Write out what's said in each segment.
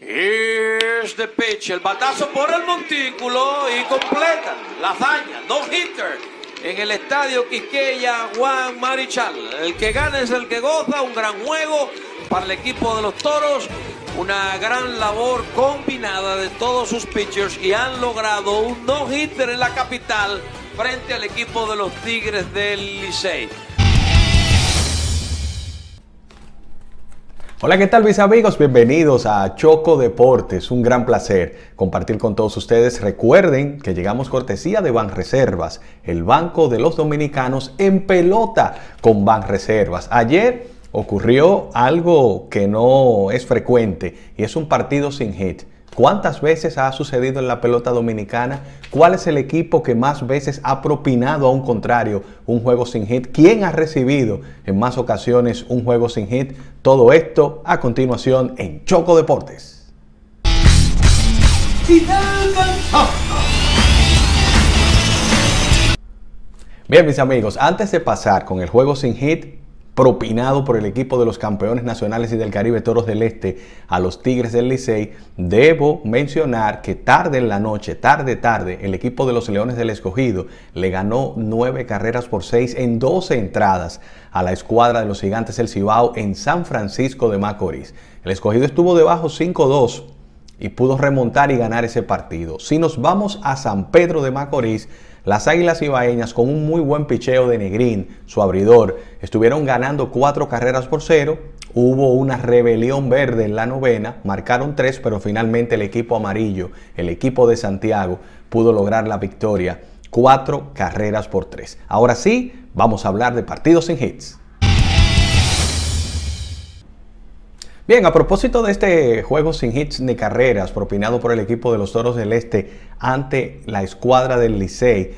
Here's the pitch. El batazo por el montículo y completa la hazaña. no hitter en el estadio Quisqueya Juan Marichal. El que gana es el que goza. Un gran juego para el equipo de los toros. Una gran labor combinada de todos sus pitchers y han logrado un no hitter en la capital frente al equipo de los Tigres del Licey. Hola, ¿qué tal mis amigos? Bienvenidos a Choco Deportes. Un gran placer compartir con todos ustedes. Recuerden que llegamos cortesía de Banreservas, el banco de los dominicanos en pelota con Banreservas. Ayer ocurrió algo que no es frecuente y es un partido sin hit. ¿Cuántas veces ha sucedido en la pelota dominicana? ¿Cuál es el equipo que más veces ha propinado a un contrario un juego sin hit? ¿Quién ha recibido en más ocasiones un juego sin hit? Todo esto a continuación en Choco Deportes. Bien, mis amigos, antes de pasar con el juego sin hit, propinado por el equipo de los campeones nacionales y del Caribe Toros del Este a los Tigres del Licey, debo mencionar que tarde en la noche, tarde, tarde, el equipo de los Leones del Escogido le ganó nueve carreras por seis en doce entradas a la escuadra de los Gigantes del Cibao en San Francisco de Macorís. El Escogido estuvo debajo 5-2 y pudo remontar y ganar ese partido. Si nos vamos a San Pedro de Macorís, las Águilas Ibaeñas con un muy buen picheo de Negrín, su abridor, estuvieron ganando cuatro carreras por cero. Hubo una rebelión verde en la novena, marcaron tres, pero finalmente el equipo amarillo, el equipo de Santiago, pudo lograr la victoria. Cuatro carreras por tres. Ahora sí, vamos a hablar de partidos en hits. Bien, a propósito de este juego sin hits ni carreras propinado por el equipo de los Toros del Este ante la escuadra del Licey,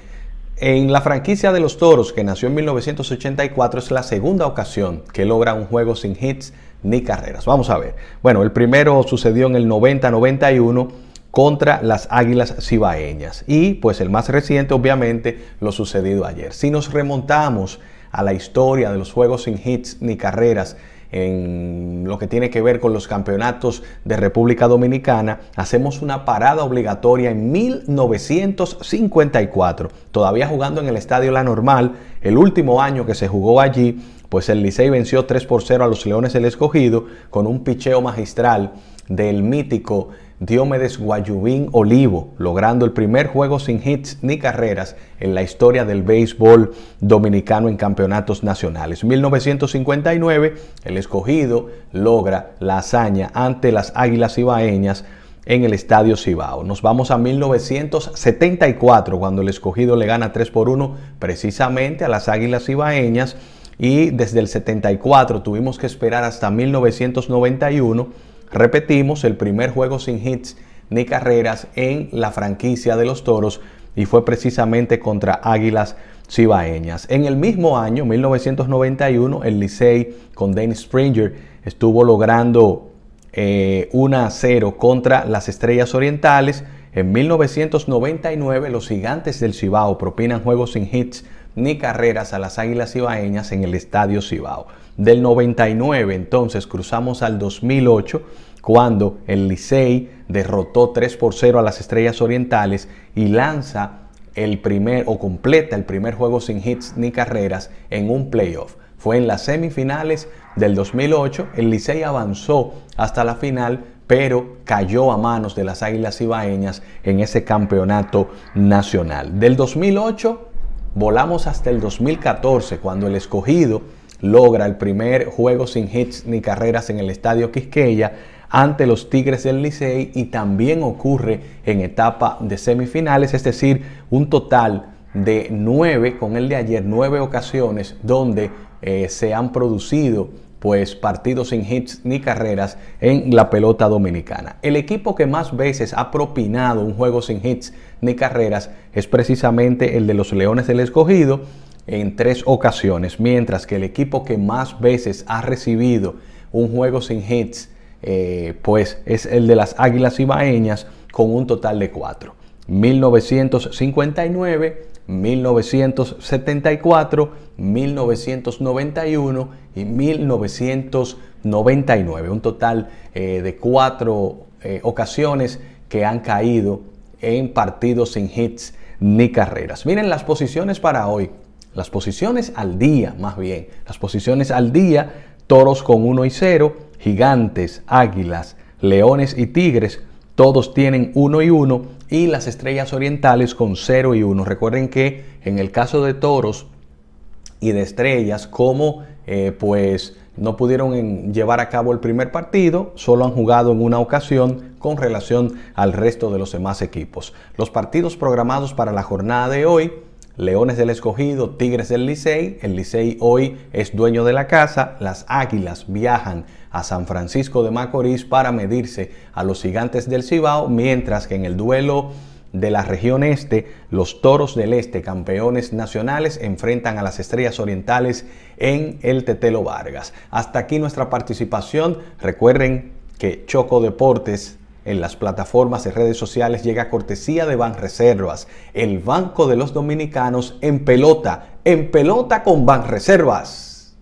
en la franquicia de los Toros, que nació en 1984, es la segunda ocasión que logra un juego sin hits ni carreras. Vamos a ver. Bueno, el primero sucedió en el 90-91 contra las Águilas Cibaeñas y pues el más reciente obviamente lo sucedido ayer. Si nos remontamos a la historia de los juegos sin hits ni carreras, en lo que tiene que ver con los campeonatos de República Dominicana, hacemos una parada obligatoria en 1954, todavía jugando en el Estadio La Normal, el último año que se jugó allí, pues el Licey venció 3 por 0 a los Leones el Escogido con un picheo magistral del mítico Diomedes Guayubín Olivo, logrando el primer juego sin hits ni carreras en la historia del béisbol dominicano en campeonatos nacionales. 1959, el escogido logra la hazaña ante las Águilas Ibaeñas en el Estadio Cibao. Nos vamos a 1974, cuando el escogido le gana 3 por 1 precisamente a las Águilas Ibaeñas. Y desde el 74 tuvimos que esperar hasta 1991 Repetimos, el primer juego sin hits ni carreras en la franquicia de los Toros y fue precisamente contra Águilas Cibaeñas. En el mismo año, 1991, el Licey con Dennis Springer estuvo logrando eh, 1 a 0 contra las Estrellas Orientales. En 1999, los Gigantes del Cibao propinan juegos sin hits ni carreras a las Águilas Cibaeñas en el Estadio Cibao. Del 99 entonces cruzamos al 2008 cuando el Licey derrotó 3 por 0 a las Estrellas Orientales y lanza el primer o completa el primer juego sin hits ni carreras en un playoff. Fue en las semifinales del 2008, el Licey avanzó hasta la final, pero cayó a manos de las Águilas Ibaeñas en ese campeonato nacional. Del 2008 Volamos hasta el 2014 cuando el escogido logra el primer juego sin hits ni carreras en el estadio Quisqueya ante los Tigres del Licey y también ocurre en etapa de semifinales, es decir, un total de nueve con el de ayer, nueve ocasiones donde eh, se han producido pues partidos sin hits ni carreras en la pelota dominicana. El equipo que más veces ha propinado un juego sin hits ni carreras es precisamente el de los Leones del Escogido en tres ocasiones, mientras que el equipo que más veces ha recibido un juego sin hits eh, pues es el de las Águilas Ibaeñas con un total de cuatro. 1959, 1974, 1991 y 1999. Un total eh, de cuatro eh, ocasiones que han caído en partidos sin hits ni carreras. Miren las posiciones para hoy. Las posiciones al día, más bien. Las posiciones al día, toros con 1 y 0, gigantes, águilas, leones y tigres, todos tienen 1 y 1 y las estrellas orientales con 0 y 1. Recuerden que en el caso de toros y de estrellas, como eh, pues no pudieron llevar a cabo el primer partido, solo han jugado en una ocasión con relación al resto de los demás equipos. Los partidos programados para la jornada de hoy Leones del Escogido, Tigres del Licey. El Licey hoy es dueño de la casa. Las Águilas viajan a San Francisco de Macorís para medirse a los Gigantes del Cibao, mientras que en el duelo de la región este, los Toros del Este, campeones nacionales, enfrentan a las Estrellas Orientales en el Tetelo Vargas. Hasta aquí nuestra participación. Recuerden que Choco Deportes en las plataformas y redes sociales llega cortesía de Banreservas, el banco de los dominicanos en pelota, en pelota con Banreservas.